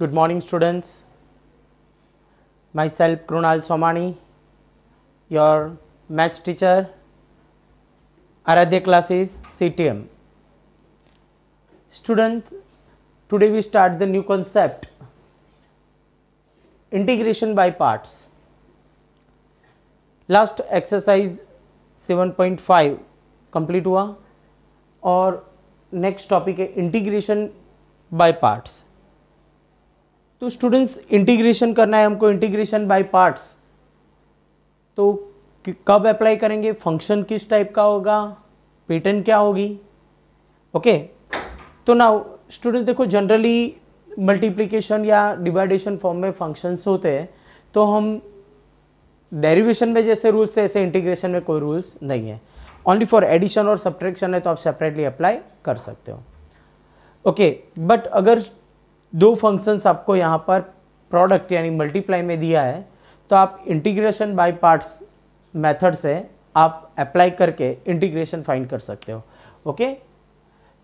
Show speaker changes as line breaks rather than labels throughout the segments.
Good morning, students. Myself, Krunal Somani, your maths teacher, Aradhya Classes, CTM. Students, today we start the new concept integration by parts. Last exercise 7.5 complete Or next topic integration by parts. तो students integration करना है हमको integration by parts तो कब apply करेंगे function किस type का होगा पैटर्न क्या होगी ओके तो नाउ स्टूडेंट देखो जनरली मल्टीप्लीकेशन या डिवाइडेशन फॉर्म में फंक्शंस होते हैं तो हम डेरिवेशन में जैसे रूल्स है ऐसे इंटीग्रेशन में कोई रूल्स नहीं है ओनली फॉर एडिशन और सब्ट्रैक्शन है तो आप सेपरेटली अप्लाई कर सकते हो ओके okay, बट अगर दो फंक्शंस आपको यहाँ पर प्रोडक्ट यानी मल्टीप्लाई में दिया है तो आप इंटीग्रेशन बाय पार्ट्स मेथड से आप अप्लाई करके इंटीग्रेशन फाइंड कर सकते हो okay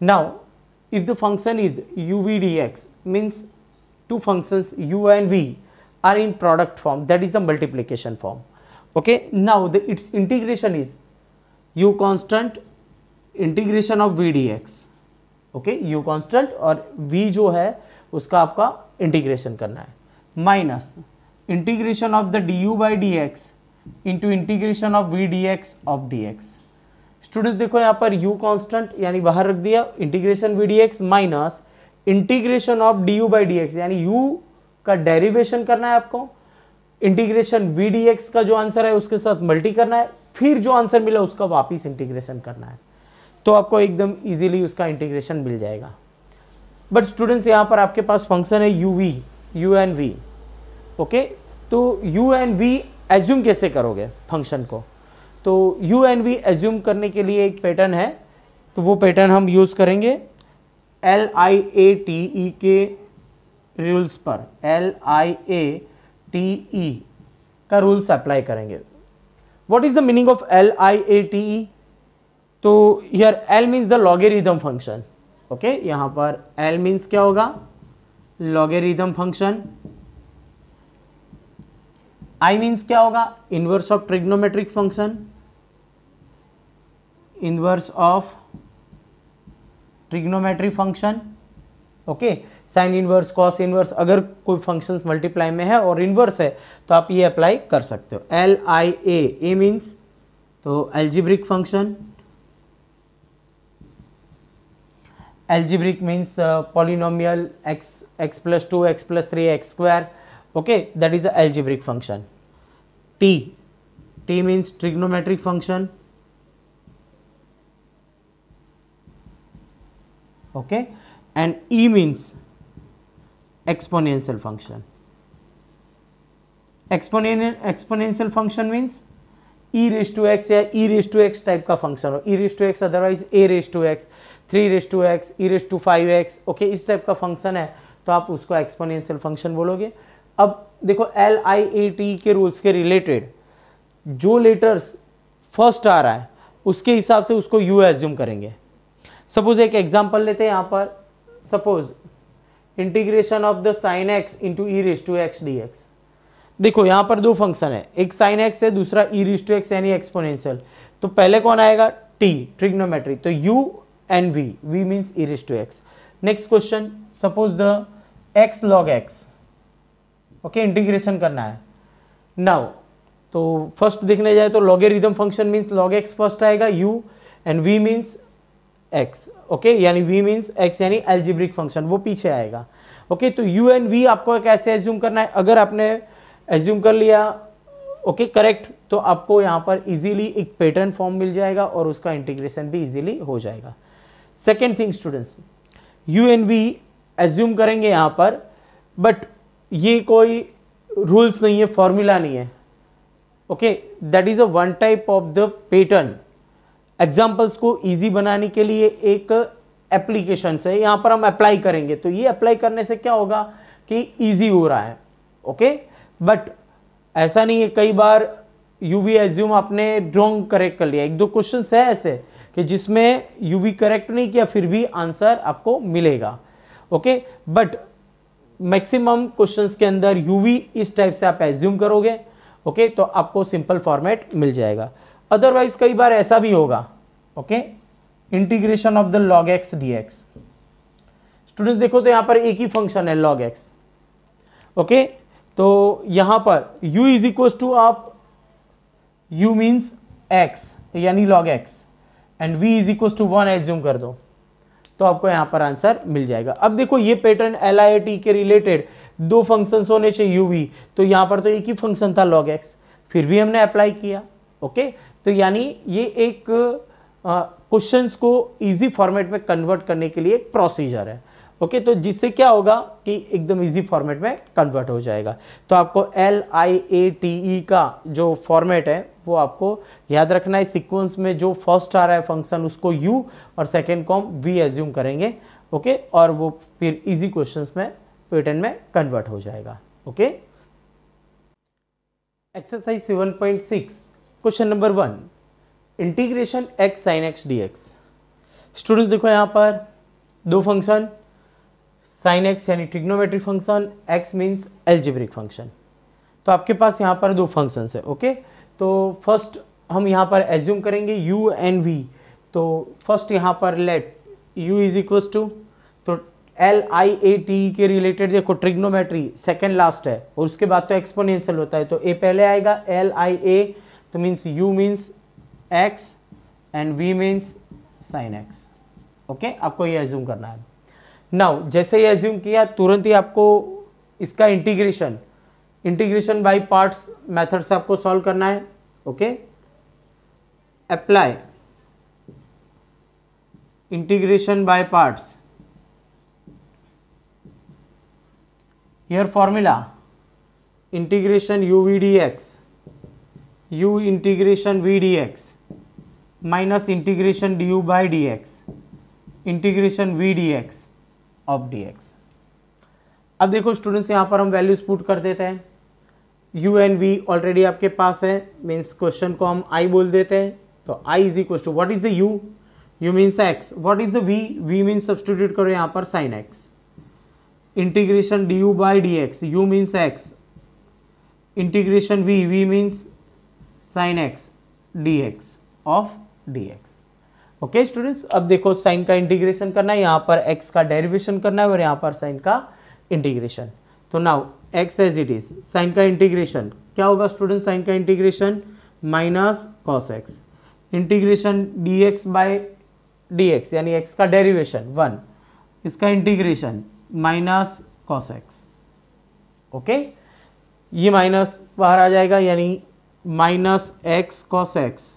now if the function is U we D x means two functions U and V are in product form that is the multiplication form okay now the it's integration is U constant integration of we D x okay U constant और V जो है उसका आपका integration करना है minus integration of the D you by D x into integration of we D x of D X student देखो यहाँ पर u कांस्टेंट यानी बाहर रख दिया integration we D x minus integration of D you by D x यानी u का derivation करना है आपको इंटीग्रेशन वी डी एक्स का जो आंसर है उसके साथ मल्टी करना है फिर जो आंसर मिला उसका वापिस इंटीग्रेशन करना है तो आपको एकदम इजीली उसका इंटीग्रेशन मिल जाएगा बट स्टूडेंट्स यहाँ पर आपके पास फंक्शन है U V U and V okay तो यू एन वी एज्यूम कैसे करोगे फंक्शन को तो यू एन वी एज्यूम करने के लिए एक पैटर्न है तो वो पैटर्न हम यूज़ करेंगे एल आई ए टी ई के रूल्स पर L I A T E का रूल्स अप्लाई करेंगे what is the meaning of L I A T E तो यर L means the logarithm function okay okay, पर L means क्या होगा logarithm function I means क्या होगा inverse of trigonometric function inverse of trigonometric function okay sine inverse cos inverse अगर कोई functions multiply में है और इनवर्स है तो आप ये अप्लाई कर सकते हो L I A A means तो algebraic function algebraic means uh, polynomial x x plus 2 x plus 3 x square okay that is the algebraic function t t means trigonometric function okay and e means exponential function exponential exponential function means E raise to X या E raise to X type का function हो E raise to X otherwise A raise to X three raise to x E raise to five X okay इस type का function है तो आप उसको exponential function बोलोगे अब देखो एल आई ए टी के रूल्स के रिलेटेड जो लेटर्स फर्स्ट आ रहा है उसके हिसाब से उसको यू एज्यूम करेंगे सपोज एक एग्जाम्पल लेते हैं यहाँ पर suppose integration of the sine X into E raise to x D x देखो यहाँ पर दो फंक्शन है एक साइन एक्स है दूसरा ई रिस्ट एक्स यानी एक्सपोनेंशियल तो पहले कौन आएगा टी ट्रिग्नोमेट्री तो you and V we means E raised X next question suppose the x log X okay integration करना है नाउ तो फर्स्ट देखने जाए तो रिदम function means log X first आएगा you and we means x okay यानी वी मीन्स एक्स यानी एल्जिब्रिक फंक्शन वो पीछे आएगा ओके okay, तो यू एंड वी आपको कैसे एज्यूम करना है अगर आपने एज्यूम कर लिया ओके okay, करेक्ट तो आपको यहाँ पर इजीली एक पैटर्न फॉर्म मिल जाएगा और उसका इंटीग्रेशन भी इजीली हो जाएगा second thing students U and V assume करेंगे यहाँ पर बट ये कोई रूल्स नहीं है फॉर्मूला नहीं है okay that is a one type of the pattern examples को ईजी बनाने के लिए एक एप्लीकेशन है यहाँ पर हम अप्लाई करेंगे तो ये अप्लाई करने से क्या होगा कि ईजी हो रहा है ओके okay? बट ऐसा नहीं है कई बार यू वी एज्यूम आपने ड्रॉन्ग करेक्ट कर लिया एक दो क्वेश्चन है ऐसे कि जिसमें यू वी करेक्ट नहीं किया फिर भी आंसर आपको मिलेगा ओके बट मैक्सिमम क्वेश्चन के अंदर यूवी इस टाइप से आप एज्यूम करोगे ओके okay, तो आपको सिंपल फॉर्मेट मिल जाएगा अदरवाइज कई बार ऐसा भी होगा okay integration of the log x D X student देखो तो यहां पर एक ही फंक्शन है लॉग एक्स ओके तो यहां पर u इज इक्व टू आप u मीन्स x यानी log x and v is equal to one assume कर दो तो आपको यहां पर आंसर मिल जाएगा अब देखो ये पैटर्न एल आई टी के रिलेटेड दो फंक्शंस होने चाहिए यू वी तो यहां पर तो एक ही फंक्शन था लॉग एक्स फिर भी हमने अप्लाई किया ओके तो यानी ये एक क्वेश्चंस को इजी फॉर्मेट में कन्वर्ट करने के लिए एक प्रोसीजर है ओके तो जिससे क्या होगा कि एकदम इजी फॉर्मेट में कन्वर्ट हो जाएगा तो आपको L I A T E का जो फॉर्मेट है वो आपको याद रखना है सीक्वेंस में जो फर्स्ट आ रहा है फंक्शन उसको यू और सेकेंड कॉम वी एज्यूम करेंगे ओके okay? और वो फिर इजी क्वेश्चंस में पेटर्न में कन्वर्ट हो जाएगा okay exercise seven point six question number one integration X sine X D X students देखो यहाँ पर दो फंक्शन साइन एक्स यानी trigonometric function X means algebraic function तो आपके पास यहाँ पर दो फंक्शन है ओके तो फर्स्ट हम यहाँ पर एज्यूम करेंगे यू एंड वी तो फर्स्ट यहाँ पर let you is equals to तो एल आई ए टी के रिलेटेड देखो ट्रिग्नोमेट्री सेकेंड लास्ट है और उसके बाद तो एक्सपोनेंशियल होता है तो ए पहले आएगा एल आई ए तो means you means x and we means sine X okay आपको ये एज्यूम करना है नाउ जैसे ही एज्यूम किया तुरंत ही आपको इसका integration integration by parts method से आपको सॉल्व करना है okay apply integration by parts here formula integration you we D x U integration we D x minus integration D you by D X integration we D x of D X अब देखो students यहाँ पर हम values put कर देते हैं you and we already आपके पास है मीन्स क्वेश्चन को हम आई बोल देते हैं तो I is equal to what is the U you means X what is the V we means substitute करो यहाँ पर sine X integration D you by D x you means X integration we we means sine X D x of D x okay students अब देखो sign का integration करना है यहाँ पर एक्स का डेरिवेशन करना है और यहाँ पर साइन का इंटीग्रेशन तो now x as it is sine का इंटीग्रेशन क्या होगा स्टूडेंट साइन का integration minus cos x integration d x by d x यानी एक्स का डेरिवेशन वन इसका integration minus cos x okay ये माइनस बाहर आ जाएगा यानी minus x cos x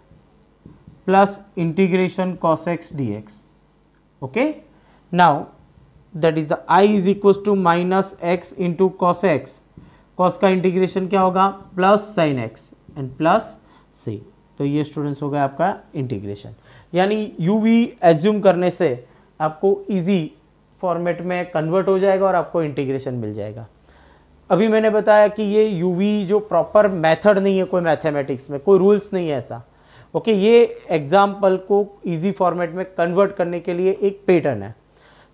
plus integration cos x D x okay now that is the I is equals to minus x into cos x cos का integration क्या होगा plus sine x and plus c तो ये students हो गया आपका integration यानी you we assume करने से आपको ईजी फॉर्मेट में कन्वर्ट हो जाएगा और आपको इंटीग्रेशन मिल जाएगा अभी मैंने बताया कि ये यू वी जो प्रॉपर मैथड नहीं है कोई मैथेमेटिक्स में कोई रूल्स नहीं है ऐसा ओके ये एग्जाम्पल को ईजी फॉर्मेट में कन्वर्ट करने के लिए एक पैटर्न है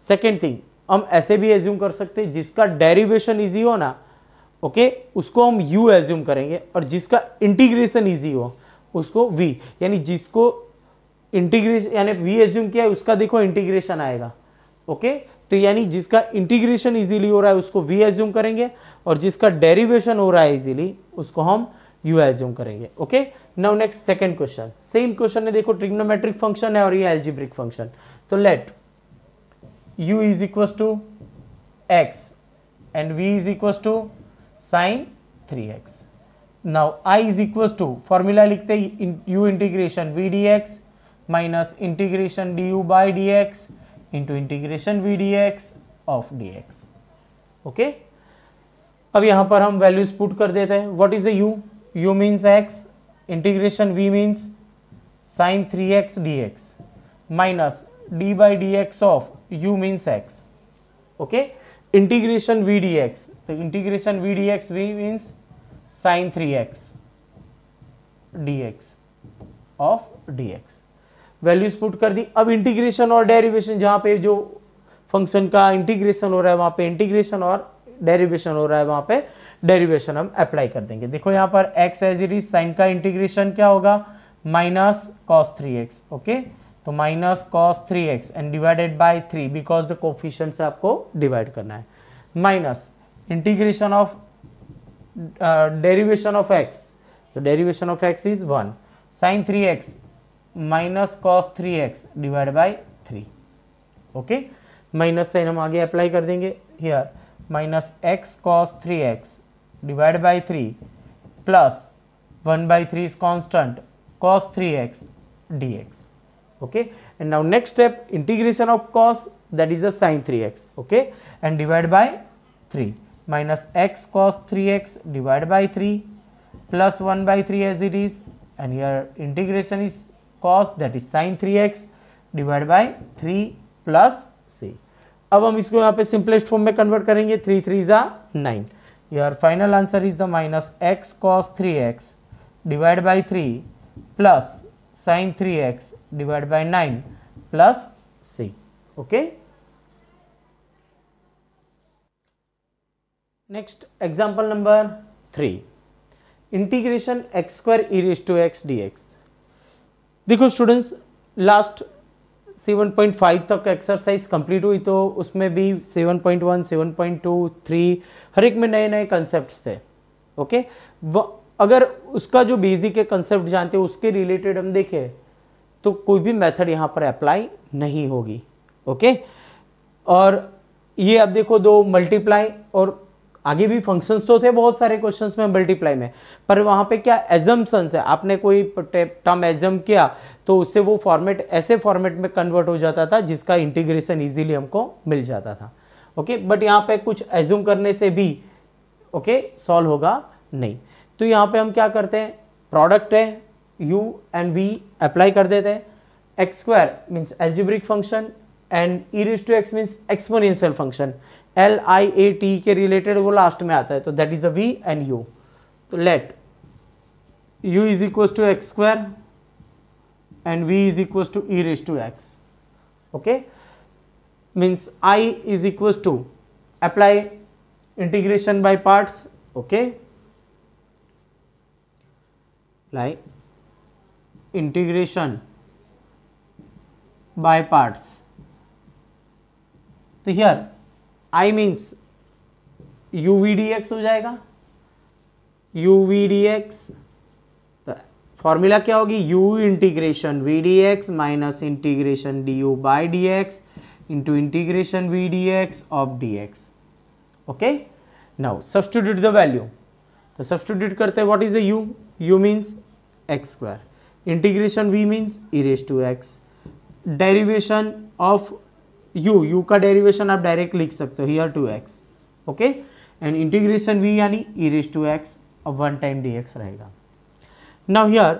सेकेंड थिंग हम ऐसे भी एज्यूम कर सकते हैं जिसका डेरिवेशन ईजी हो ना ओके okay, उसको हम u एज्यूम करेंगे और जिसका इंटीग्रेशन ईजी हो उसको v यानी जिसको इंटीग्रेशन यानी v एज्यूम किया है उसका देखो इंटीग्रेशन आएगा ओके okay? तो यानी जिसका इंटीग्रेशन इजीली हो रहा है उसको v एज्यूम करेंगे और जिसका डेरिवेशन हो रहा है इजीली उसको हम u एज्यूम करेंगे okay okay? Now next second question same question है देखो ट्रिग्नोमेट्रिक फंक्शन है और ये एल्जिब्रिक फंक्शन तो let u is equal to x and v is equal to sine three x now I is equal to formula लिखते u integration we D x minus integration D you by D x into integration we D x of D x okay अब यहां पर हम values put कर देते हैं what is the u u means x integration v means sine three x D x minus d by D x of u means x okay integration we D x तो integration we D x v means sine three x D x of D x values put कर दी अब integration और derivation जहां पे जो function का integration हो रहा है वहां पे इंटीग्रेशन और डेरिवेशन हो रहा है वहां पे डेरिवेशन हम अप्लाई कर देंगे देखो यहाँ पर x as it is sine का इंटीग्रेशन क्या होगा minus cos three x okay तो minus cos three x and divided by three because the coefficient से आपको डिवाइड करना है minus integration of derivation of x तो derivation of x is one sine three x minus cos three x divide by three okay minus sine हम आगे apply कर देंगे here minus x cos three x divided by 3 plus 1 by 3 is constant cos 3x dx okay and now next step integration of cos that is the sine 3x okay and divided by 3 minus x cos 3x divided by 3 plus 1 by 3 as it is and here integration is cos that is sine 3x divided by 3 plus c. अब हम इसको यहाँ पे simplest form में convert करेंगे 3 three ज़ा 9. your final answer is the minus x cos 3x divided by 3 plus sin 3x divided by 9 plus c okay next example number 3 integration x square e raised to x dx dekho students last 7.5 तक exercise complete हुई तो उसमें भी 7.1, 7.2, 3 हर एक में नए नए concept थे ओके अगर उसका जो बेसिक है कंसेप्ट जानते हैं उसके रिलेटेड हम देखें तो कोई भी मेथड यहाँ पर अप्लाई नहीं होगी ओके और ये अब देखो दो मल्टीप्लाई और आगे भी फंक्शंस तो थे बहुत सारे क्वेश्चंस में मल्टीप्लाई में पर वहाँ पे क्या एजम्पन्स है आपने कोई टर्म एजम किया तो उससे वो फॉर्मेट ऐसे फॉर्मेट में कन्वर्ट हो जाता था जिसका इंटीग्रेशन ईजिली हमको मिल जाता था ओके बट यहाँ पे कुछ एज्यूम करने से भी ओके सॉल्व होगा नहीं तो यहाँ पे हम क्या करते हैं प्रोडक्ट है यू एंड वी अप्लाई कर देते हैं x square means algebraic function and e raise to x means exponential function L I A T के रिलेटेड वो लास्ट में आता है तो that is a v and u तो let you is equal to x square and v is equal to e raise to x okay means I is equal to apply integration by parts okay like integration by parts तो here I means u we D x हो जाएगा u we D x formula क्या होगी u integration we D x minus integration D you by D x into integration we D x of D x okay now substitute the value तो substitute करते हैं what is the u means x square integration v means e to x derivation of u u का derivation आप direct लिख सकते हो here two x okay and integration v यानी e raise to x अब one time d x रहेगा now here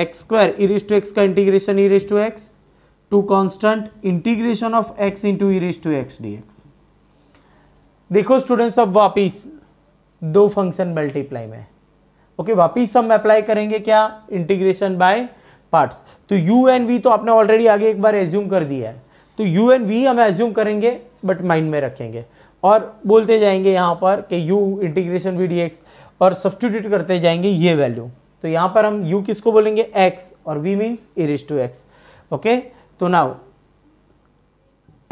x square e raise to x का integration e raise to x two constant integration of x into E raise to x D x देखो students अब वापिस दो function multiply में okay okay, वापिस हम apply करेंगे क्या इंटीग्रेशन बाय पार्ट्स तो यू एंड वी तो आपने ऑलरेडी आगे एक बार एज्यूम कर दिया है तो यू एंड वी हम एज्यूम करेंगे बट माइंड में रखेंगे और बोलते जाएंगे यहाँ पर कि u integration we D x और सब्सटीट्यूट करते जाएंगे ये वैल्यू तो यहाँ पर हम यू किसको बोलेंगे एक्स और v means e raise to x okay तो now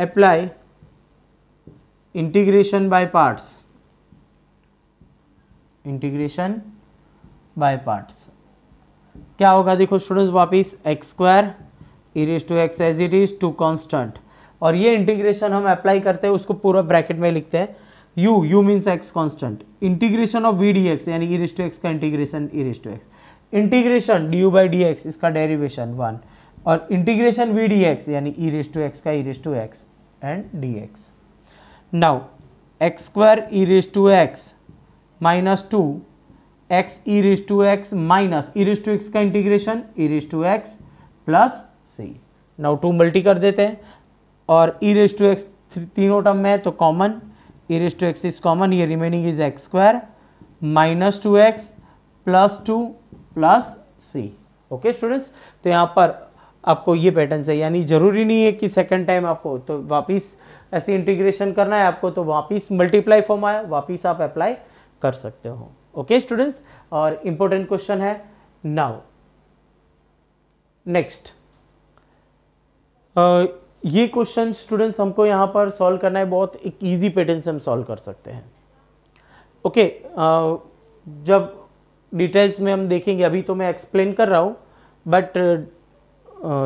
apply integration by parts integration by parts क्या होगा देखो स्टूडेंट्स वापिस x square e raise to x as it is two constant और ये इंटीग्रेशन हम अप्लाई करते हैं उसको पूरा ब्रैकेट में लिखते हैं u u means x constant integration of we D x यानी ई रेस टू एक्स का integration e raise to x integration D you by D x इसका डेरिवेशन वन और इंटीग्रेशन वी डी एक्स यानी e raise to x का e raise to x and d x now x square e raise to x minus two x E raise to x minus e raise to x का integration e raise to x plus now two multi कर देते हैं और e raise to x तीनों term में है तो common e raise to x is common ये remaining is x square minus two x plus two plus c okay students तो यहाँ पर आपको ये पैटर्न चाहिए यानी ज़रूरी नहीं है कि सेकेंड टाइम आपको तो वापिस ऐसे इंटीग्रेशन करना है आपको तो वापिस मल्टीप्लाई फॉर्म आया वापिस आप अप्लाई कर सकते हो ओके स्टूडेंट्स और इंपॉर्टेंट क्वेश्चन है नाउ नेक्स्ट ये क्वेश्चन स्टूडेंट्स हमको यहाँ पर सॉल्व करना है बहुत एक ईजी पैटर्न से हम सॉल्व कर सकते हैं ओके okay, जब डिटेल्स में हम देखेंगे अभी तो मैं एक्सप्लेन कर रहा हूँ बट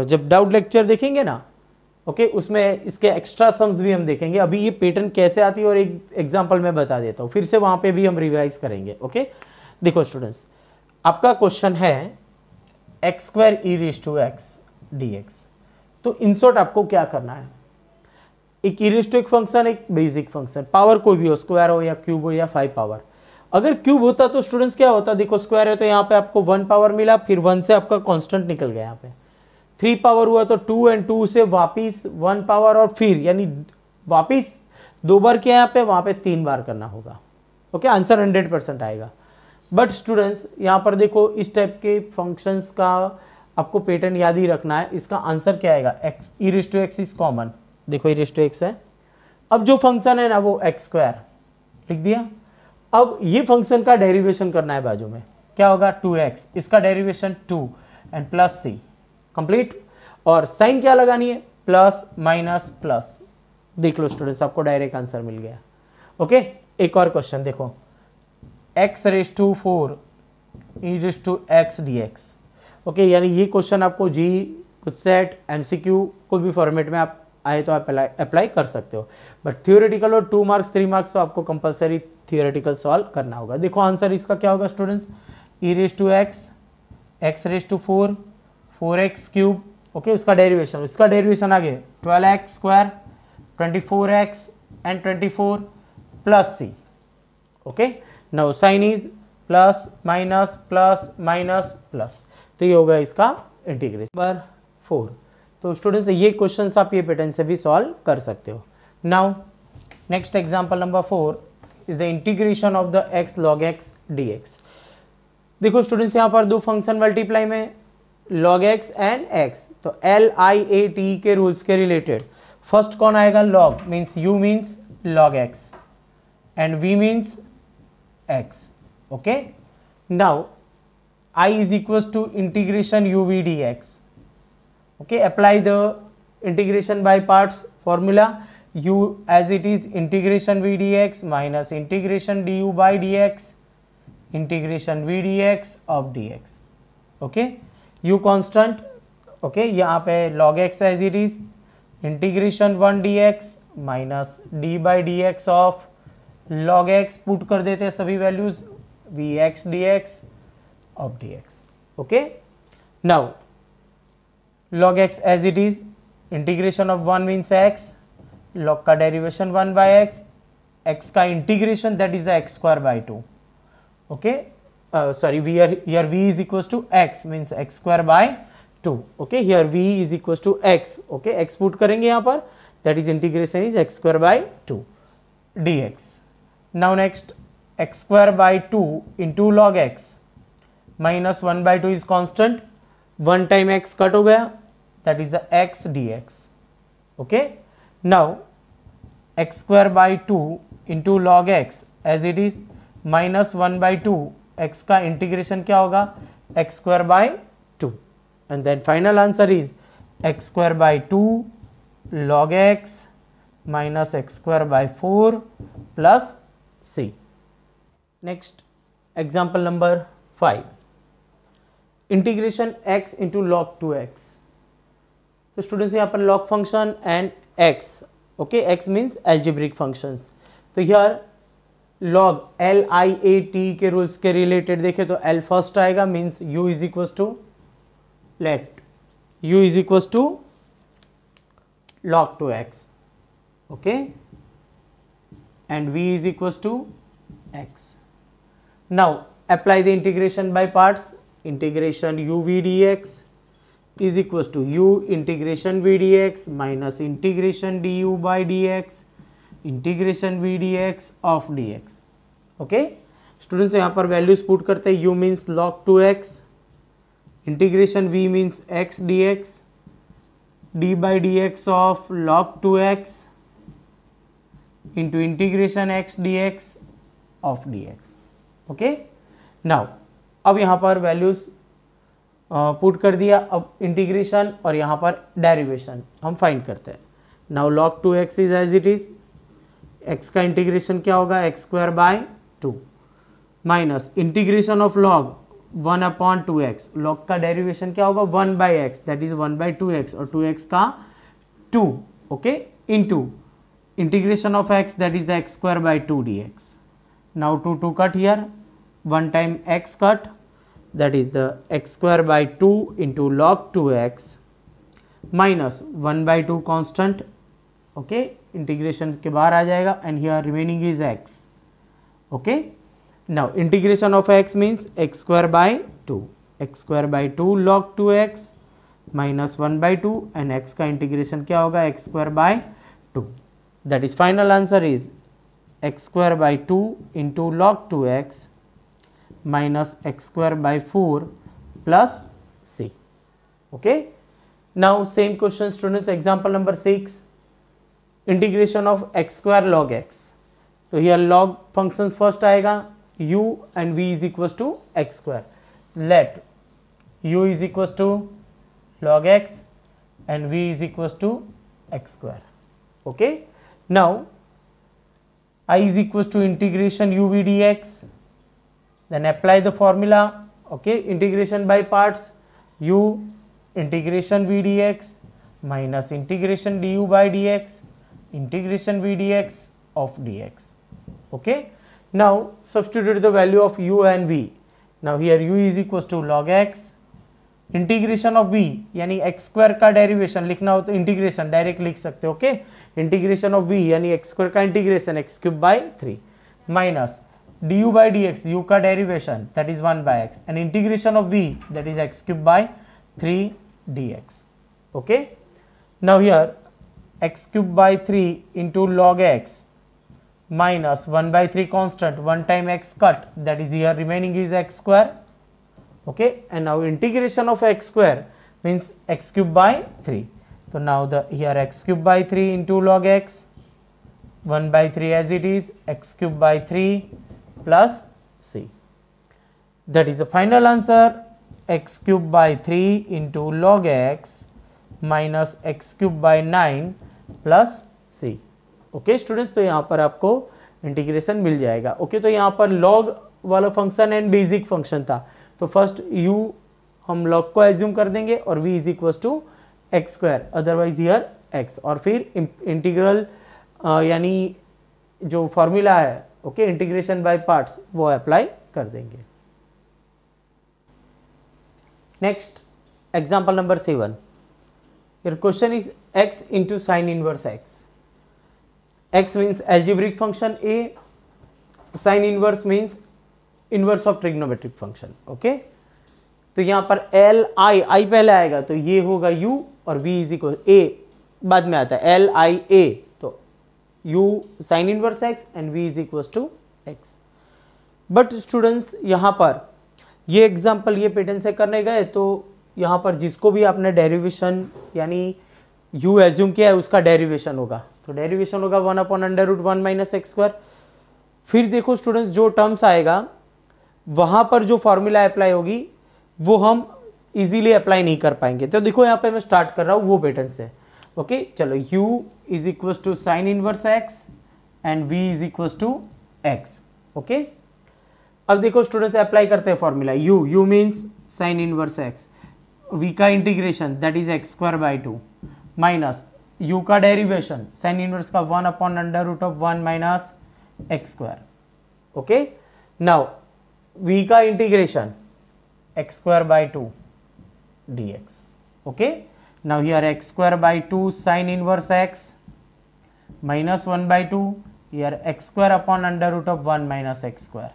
जब डाउट लेक्चर देखेंगे ना ओके okay, उसमें इसके एक्स्ट्रा सम्स भी हम देखेंगे अभी ये पैटर्न कैसे आती है और एक एग्जाम्पल मैं बता देता हूँ फिर से वहाँ पे भी हम रिवाइज करेंगे ओके okay? देखो स्टूडेंट्स आपका क्वेश्चन है x square e raise to x D x तो इंसर्ट आपको क्या करना है एक इरिस्टिक फंक्शन एक बेसिक फंक्शन पावर कोई भी हो स्क्वायर हो या क्यूब हो या फाइव पावर अगर क्यूब होता तो स्टूडेंट्स क्या होता देखो स्क्वायर है तो यहाँ पे आपको वन पावर मिला फिर वन से आपका कांस्टेंट निकल गया यहाँ पे थ्री पावर हुआ तो टू एंड टू से वापिस वन पावर और फिर यानी वापिस दो बार किया यहाँ पे वहाँ पे तीन बार करना होगा ओके आंसर हंड्रेड परसेंट आएगा बट स्टूडेंट्स यहाँ पर देखो इस टाइप के फंक्शंस का आपको पेटर्न याद ही रखना है इसका आंसर क्या आएगा x e raise to x is common देखो ई रिस्टो एक्स है अब जो फंक्शन है ना वो एक्स स्क्वायर लिख दिया अब ये फंक्शन का डेरिवेशन करना है बाजू में क्या होगा टू एक्स इसका derivation two and plus c complete और साइन क्या लगानी है प्लस माइनस प्लस देख लो स्टूडेंट्स आपको डायरेक्ट आंसर मिल गया ओके एक और क्वेश्चन देखो x raise to four e raise to x D x okay यानी ये क्वेश्चन आपको जी कुछ सेट एम सी क्यू कोई भी फॉर्मेट में आप आए तो आप अप्लाई कर सकते हो बट थियोरेटिकल और टू मार्क्स थ्री मार्क्स तो आपको कंपलसरी थियोरेटिकल सॉल्व करना होगा देखो आंसर इसका क्या होगा students e raise to x x raise to four four x cube okay उसका डेरिवेशन उसका डेरिवेशन आगे twelve x square twenty four x and twenty four plus c okay no sign is plus minus plus minus plus तो ये होगा इसका integration number four तो students ये question आप ये पैटर्न से भी सॉल्व कर सकते हो now next example number four is the integration of the x log x D x देखो स्टूडेंट्स यहाँ पर दो फंक्शन मल्टीप्लाई में लॉग एक्स एंड एक्स तो एल आई ए टी के रूल्स के रिलेटेड फर्स्ट कौन आएगा log means you means log x and we means x okay now i is equals to integration u v dx okay apply the integration by parts formula u as it is integration v dx minus integration du by dx integration v dx of dx okay u constant okay यहाँ पे log x as it is integration one d x minus d by D x of log x put कर देते हैं सभी values v x D x of dx okay now log x as it is integration of 1 means x log ka derivation 1 by x x ka integration that is x square by 2 okay uh, sorry we are here v is equals to x means x square by 2 okay here v is equals to x okay x put karenge यहाँ par that is integration is x square by 2 dx now next x square by 2 into log x minus one by two is constant one time x cut हो गया that is the x D x okay now x square by two into log x as it is minus one by two x का integration क्या होगा x square by two and then final answer is x square by two log x minus x square by 4 plus c. Next example number 5. Integration x into log two x तो students यहाँ पर log function and x okay x means algebraic function तो यार log L I A T के rules के related देखें तो L first आएगा means u is equal to let you is equal to log two x okay and v is equal to x now apply the integration by parts integration u v dx is equals to u integration v dx minus integration du by dx integration v dx of dx okay students, यहाँ values put. Put करते हैं log 2x Integration v means x dx d by dx of log 2x into integration x dx of dx okay now अब यहाँ पर values put कर दिया अब integration और यहाँ पर डेरिवेशन हम फाइंड करते हैं now log two x is as it is x का इंटीग्रेशन क्या होगा x square by two minus integration of log one upon two x log का डेरिवेशन क्या होगा one by x that is one by two x और two x का two okay into integration of x that is x square by two d x now two two cut here one time x cut that is the x square by two into log two x minus one by two constant okay integration के बाहर आ जाएगा and ही remaining is x okay now integration of x means x square by two x square by two log two x minus one by two and x का integration क्या होगा x square by two that is final answer is x square by two into log two x minus x square by 4 plus c. Okay. Now, same question students example number 6 integration of x square log x. So, here log functions first आएगा u and v is equals to x square. Let u is equals to log x and v is equals to x square. Okay. Now, i is equals to integration u v dx then apply the formula okay integration by parts u integration v dx minus integration du by dx integration v dx of dx okay now substitute the value of u and v now here u is equals to log x integration of v यानी x square का derivation लिखना हो तो integration direct लिख सकते हो okay integration of v यानी x square का integration x cube by three minus du by dx u ka derivation that is 1 by x and integration of v that is x cube by 3 dx okay now here x cube by 3 into log x minus 1 by 3 constant 1 time x cut that is here remaining is x square okay and now integration of x square means x cube by 3 so now the here x cube by 3 into log x 1 by 3 as it is x cube by 3 plus c. That is the final answer x cube by 3 into log x minus x cube by nine plus c okay students तो यहाँ पर आपको integration मिल जाएगा okay okay, तो यहाँ पर log वाला function and basic function था तो फर्स्ट u हम लॉग को एज्यूम कर देंगे और v is equal to x square otherwise here x और फिर इंटीग्रल यानी जो फॉर्मूला है ओके इंटीग्रेशन बाय पार्ट्स वो अप्लाई कर देंगे next example number seven your question is x into sine inverse x x means algebraic function A sine inverse means inverse of trigonometric function okay तो यहां पर L I आई पहले आएगा तो ये होगा यू और वी इज इक्वल ए बाद में आता है L I A u sin inverse x and v is equals to x but students यहाँ पर ये एग्जाम्पल ये पेटर्न से करने गए तो यहाँ पर जिसको भी आपने डेरिवेशन यानी u एज्यूम किया है उसका डेरिवेशन होगा तो डेरिवेशन होगा one upon under root one minus x square फिर देखो स्टूडेंट्स जो टर्म्स आएगा वहाँ पर जो फॉर्मूला अप्लाई होगी वो हम इजीली अप्लाई नहीं कर पाएंगे तो देखो यहाँ पे मैं स्टार्ट कर रहा हूँ वो पैटर्न से ओके चलो u is equal to sine inverse x and v is equal to x okay अब देखो स्टूडेंट्स अप्लाई करते हैं formula u u means sine inverse x v का integration that is x square by two minus u का derivation sine inverse का one upon under root of one minus x square okay now v का integration x square by two d okay now here x square by 2 sine inverse x minus 1 by 2 here x square upon under root of 1 minus x square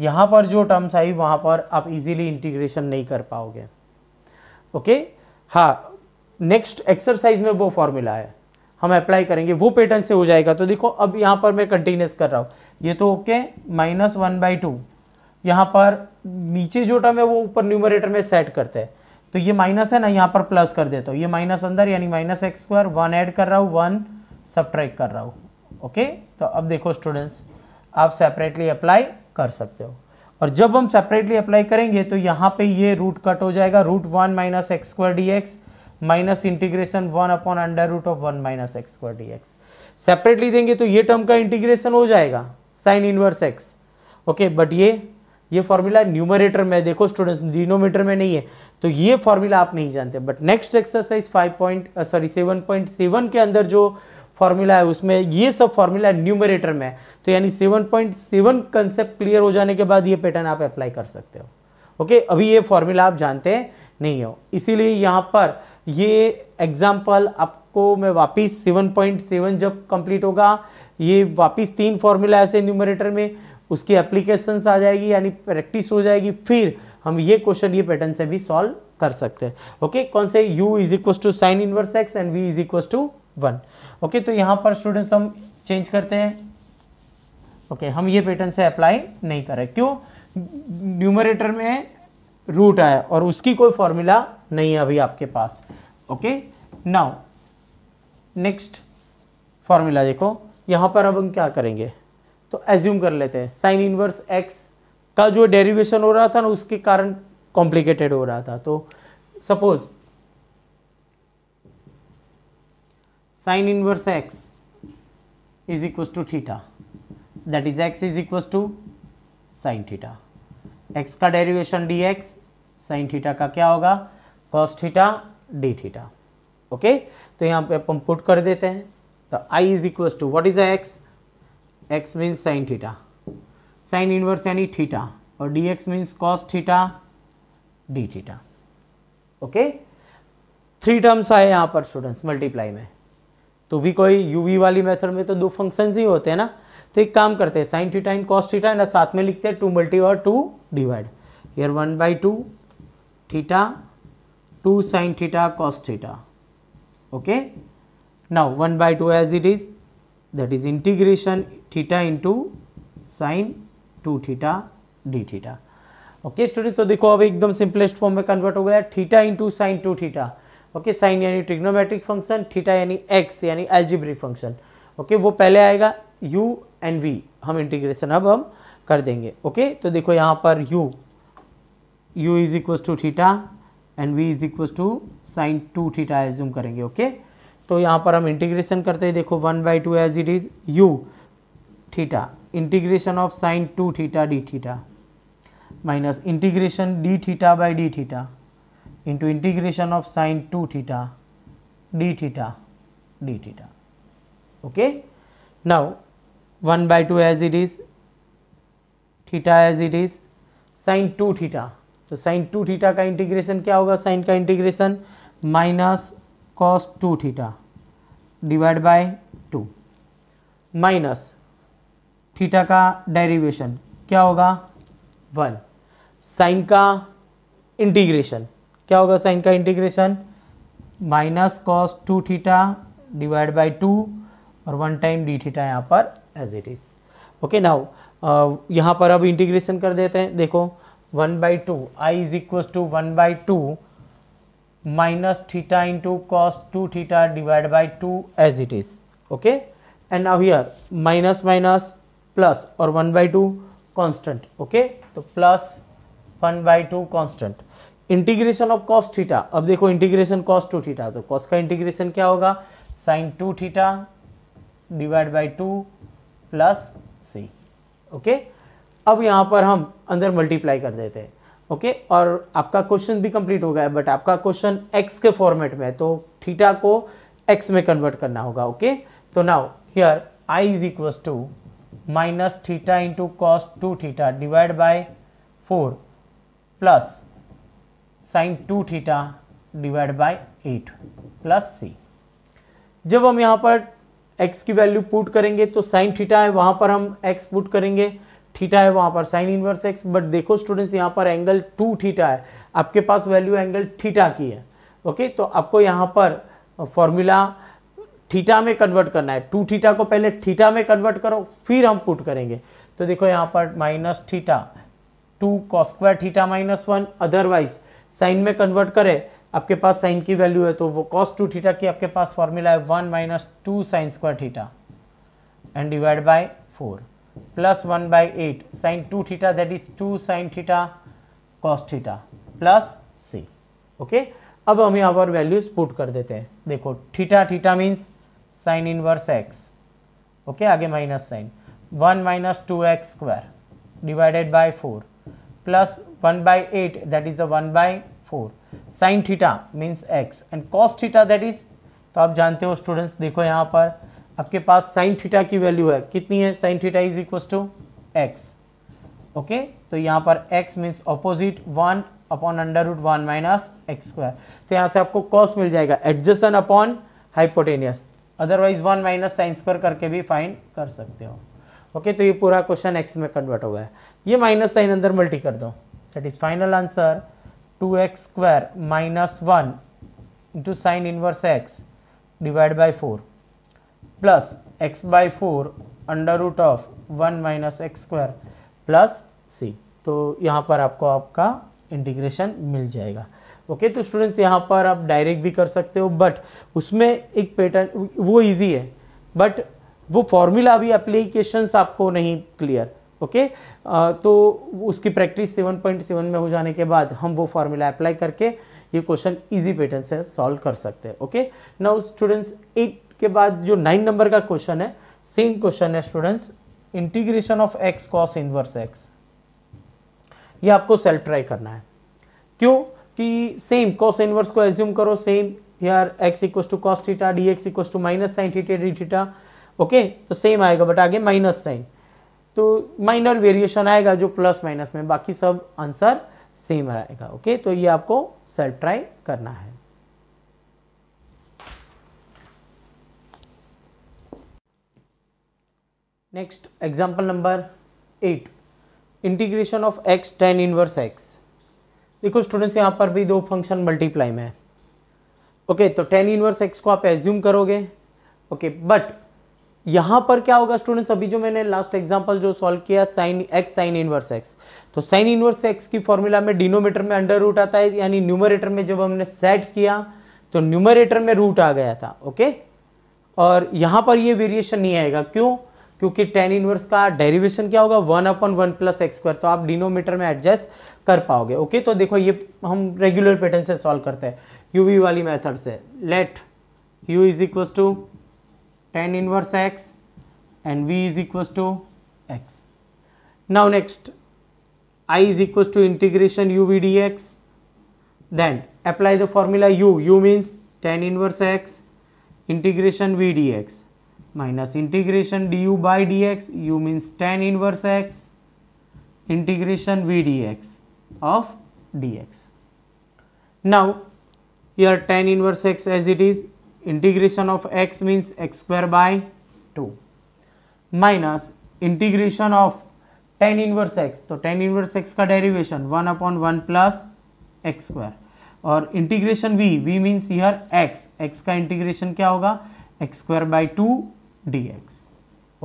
यहाँ पर जो terms आई वहाँ पर आप easily integration नहीं कर पाओगे ओके okay? हाँ नेक्स्ट एक्सरसाइज में वो फॉर्मूला है हम अप्लाई करेंगे वो पैटर्न से हो जाएगा तो देखो अब यहाँ पर मैं कंटिन्यूस कर रहा हूँ ये तो okay minus one by two यहाँ पर नीचे जो टर्म है वो ऊपर न्यूमरेटर में सेट करते हैं तो ये माइनस है ना यहाँ पर प्लस कर देता हूँ ये माइनस अंदर यानी minus x square one add कर रहा हूँ वन सब्ट्रैक्ट कर रहा हूँ ओके तो अब देखो स्टूडेंट्स आप सेपरेटली अप्लाई कर सकते हो और जब हम सेपरेटली अप्लाई करेंगे तो यहाँ पे ये रूट कट हो जाएगा root one minus x square d x minus integration one upon under root of one minus x square d x separately देंगे तो ये टर्म का इंटीग्रेशन हो जाएगा sine inverse x okay but ये ये फॉर्मूला न्यूमरेटर में देखो स्टूडेंट्स डिनोमीटर में नहीं है तो ये फॉर्मूला आप नहीं जानते but next exercise five point sorry seven point seven के अंदर जो फॉर्मूला है उसमें ये सब फॉर्मूला न्यूमरेटर में है तो यानी seven point seven concept clear हो जाने के बाद ये पैटर्न आप अप्लाई कर सकते हो ओके अभी ये फॉर्मूला आप जानते नहीं हो इसीलिए यहाँ पर ये एग्जाम्पल आपको मैं वापिस सेवन पॉइंट सेवन जब कंप्लीट होगा ये वापिस तीन फॉर्मूला ऐसे न्यूमरेटर में उसकी एप्लीकेशन आ जाएगी यानी प्रैक्टिस हो जाएगी फिर हम ये क्वेश्चन ये पैटर्न से भी सॉल्व कर सकते हैं ओके कौन से u is equal to sine inverse x and v is equal to one okay तो यहाँ पर स्टूडेंट्स हम चेंज करते हैं ओके okay, हम ये पैटर्न से अप्लाई नहीं करें क्यों न्यूमरेटर में रूट आया और उसकी कोई फॉर्मूला नहीं है अभी आपके पास ओके नाउ नेक्स्ट फॉर्मूला देखो यहाँ पर अब हम क्या करेंगे तो एज्यूम कर लेते हैं साइन इनवर्स एक्स का जो डेरिवेशन हो रहा था ना उसके कारण कॉम्प्लिकेटेड हो रहा था तो suppose sine inverse x is equal to theta that is x is equal to sine theta x का derivation d x sine theta का क्या होगा cos theta d theta okay तो यहाँ पे अपन पुट कर देते हैं तो I is equal to what is x x means sine theta sine inverse यानी थीटा और d x means cos theta d theta okay three terms आए यहाँ पर स्टूडेंट्स मल्टीप्लाई में तो भी कोई यूवी वाली मेथड में तो दो फंक्शंस ही होते हैं ना तो एक काम करते हैं sine theta and cos theta and साथ में लिखते हैं टू मल्टी और टू डिवाइड यार one by two theta two sine theta cos theta okay now one by two as it is that is integration theta into sine two theta d theta okay student तो देखो अब एकदम simplest form में convert हो गया theta into sine two theta okay sine यानी trigonometric function theta यानी x यानी एल्जिब्रिक फंक्शन ओके वो पहले आएगा यू एंड वी हम इंटीग्रेशन अब हम कर देंगे ओके okay? तो देखो यहाँ पर u u is equal to theta and v is equal to sine two theta assume करेंगे ओके okay? तो यहाँ पर हम इंटीग्रेशन करते हैं देखो one by two as it is u theta integration of sine two theta d theta minus integration d theta by d theta into integration of sine two theta d theta d theta okay now one by two as it is theta as it is sine two theta तो sine two theta का integration क्या होगा sine का integration minus cos two theta divide by two minus theta का derivation क्या होगा one sine का integration क्या होगा साइन का integration minus cos two theta divide by two और वन टाइम डी थीटा यहाँ पर as it is okay now यहाँ पर अब इंटीग्रेशन कर देते हैं देखो one by two I is equal to one by two minus theta into cos two theta divide by two as it is okay and now here minus minus plus और one by two constant okay तो plus one by two constant integration of cos theta अब देखो integration cos two theta तो cos का integration क्या होगा sine two theta divide by two plus c okay अब यहाँ पर हम अंदर मल्टीप्लाई कर देते हैं ओके okay? और आपका क्वेश्चन भी कंप्लीट हो गया है बट आपका क्वेश्चन एक्स के फॉर्मेट में है तो थीटा को एक्स में कन्वर्ट करना होगा ओके okay? तो now here I is equals to minus theta into cos two theta divide by four plus sine two theta divide by eight plus c जब हम यहां पर एक्स की वैल्यू पुट करेंगे तो साइन थीटा है वहां पर हम एक्स पुट करेंगे थीटा है वहां पर साइन इनवर्स एक्स बट देखो स्टूडेंट्स यहां पर एंगल टू थीटा है आपके पास वैल्यू एंगल थीटा की है ओके तो आपको यहां पर फॉर्मूला थीटा में कन्वर्ट करना है टू थीटा को पहले थीटा में कन्वर्ट करो फिर हम पुट करेंगे तो देखो यहाँ पर minus theta two cos square theta minus one otherwise sine में कन्वर्ट करें आपके पास साइन की वैल्यू है तो वो कॉस टू थीटा की आपके पास फॉर्मूला है one minus two sine square theta and divide by four plus one by eight sine two theta that is two sine theta cos theta plus c okay अब हम यहाँ पर values put कर देते हैं देखो theta theta means sine inverse x okay आगे minus sine one minus two x square divided by four plus one by eight that is the one by four sine theta means x and cos theta that is तो आप जानते हो students देखो यहाँ पर आपके पास साइन थीटा की वैल्यू है कितनी है sine theta is equal to x okay तो यहाँ पर x means opposite one upon under root one minus x square तो यहाँ से आपको कॉस मिल जाएगा adjacent upon hypotenuse otherwise one minus sine square करके भी फाइंड कर सकते हो ओके okay, तो ये पूरा क्वेश्चन एक्स में कन्वर्ट हुआ है ये माइनस साइन अंदर मल्टी कर दो that is final answer two x square minus one into sine inverse x divide by four plus x by four under root of one minus x square plus c तो यहाँ पर आपको आपका integration मिल जाएगा okay तो students यहाँ पर आप डायरेक्ट भी कर सकते हो बट उसमें एक पैटर्न वो ईजी है बट वो फॉर्मूला अभी एप्लीकेशंस आपको नहीं क्लियर ओके okay? uh, तो उसकी प्रैक्टिस 7.7 में हो जाने के बाद हम वो फार्मूला अप्लाई करके ये क्वेश्चन इजी पैटर्न से सॉल्व कर सकते हैं ओके नाउ स्टूडेंट्स एट के बाद जो नाइन नंबर का क्वेश्चन है सेम क्वेश्चन है students integration of x cos inverse x ये आपको सेल्फ ट्राई करना है क्यों कि सेम कॉस इनवर्स को एज्यूम करो same here x equal to cos theta d x equal to minus sine theta d theta okay तो सेम आएगा बट आगे माइनस साइन तो माइनर वेरिएशन आएगा जो प्लस माइनस में बाकी सब आंसर सेम आएगा ओके तो ये आपको सेल्फ ट्राई करना है next example number eight integration of x tan inverse x देखो स्टूडेंट्स यहाँ पर भी दो फंक्शन मल्टीप्लाई में है ओके तो टेन इनवर्स एक्स को आप एज्यूम करोगे ओके बट यहाँ पर क्या होगा स्टूडेंट्स अभी जो मैंने लास्ट एग्जांपल जो सॉल्व किया sine x sine inverse x तो साइन इनवर्स एक्स की फॉर्मूला में डिनोमीटर में अंडर रूट आता है यानी न्यूमरेटर में जब हमने सेट किया तो न्यूमरेटर में रूट आ गया था ओके और यहाँ पर ये वेरिएशन नहीं आएगा क्यों क्योंकि टेन इनवर्स का डेरिवेशन क्या होगा one upon one plus x square तो आप डिनोमीटर में एडजस्ट कर पाओगे ओके तो देखो ये हम रेगुलर पैटर्न से सॉल्व करते हैं यू वाली मेथड से let you is equals to tan inverse x and v is equals to x now next I is equals to integration you we D x then apply the formula u you means tan inverse x integration we D x minus integration D you by D x you means tan inverse x integration we D x of D x now your tan inverse x as it is integration of x means x square by two minus integration of tan inverse x तो tan inverse x का derivation one upon one plus x square और integration we we means your x x का integration क्या होगा x square by two dx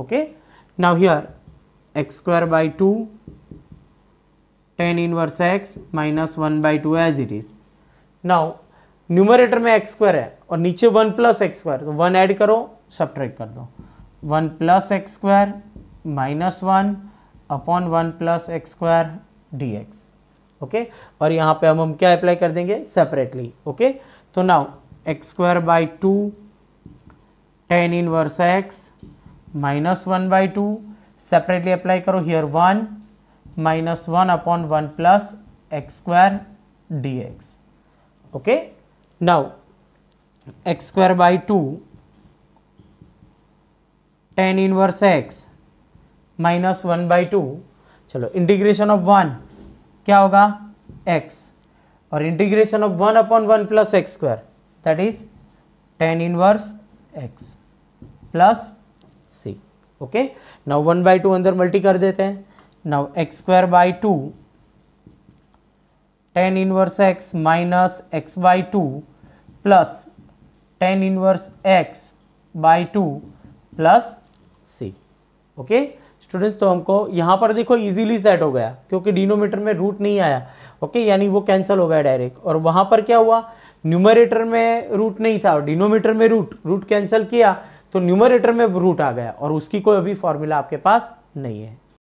okay now here x square by 2 tan inverse x minus one by two as it is now numerator में x square है और नीचे one plus x square तो one add करो सब कर दो one plus x square minus one upon one plus x square d x okay और यहाँ पे हम हम क्या अप्लाई कर देंगे सेपरेटली ओके okay? तो now x square by two tan inverse x minus one by two separately apply करो here one minus one upon one plus x square d x okay now x square by two tan inverse x minus one by two चलो integration of one क्या होगा x और integration of one upon one plus x square that is tan inverse x plus c okay now one by two अंदर multi कर देते हैं now x square by two tan inverse x minus x by two plus tan inverse x by two plus c okay students तो हमको यहाँ पर देखो easily set हो गया क्योंकि डिनोमीटर में रूट नहीं आया ओके okay? यानी वो कैंसिल हो गया डायरेक्ट और वहाँ पर क्या हुआ न्यूमरेटर में रूट नहीं था और डिनोमीटर में रूट रूट कैंसिल किया तो न्यूमरेटर में रूट आ गया और उसकी कोई अभी फॉर्मूला आपके पास नहीं है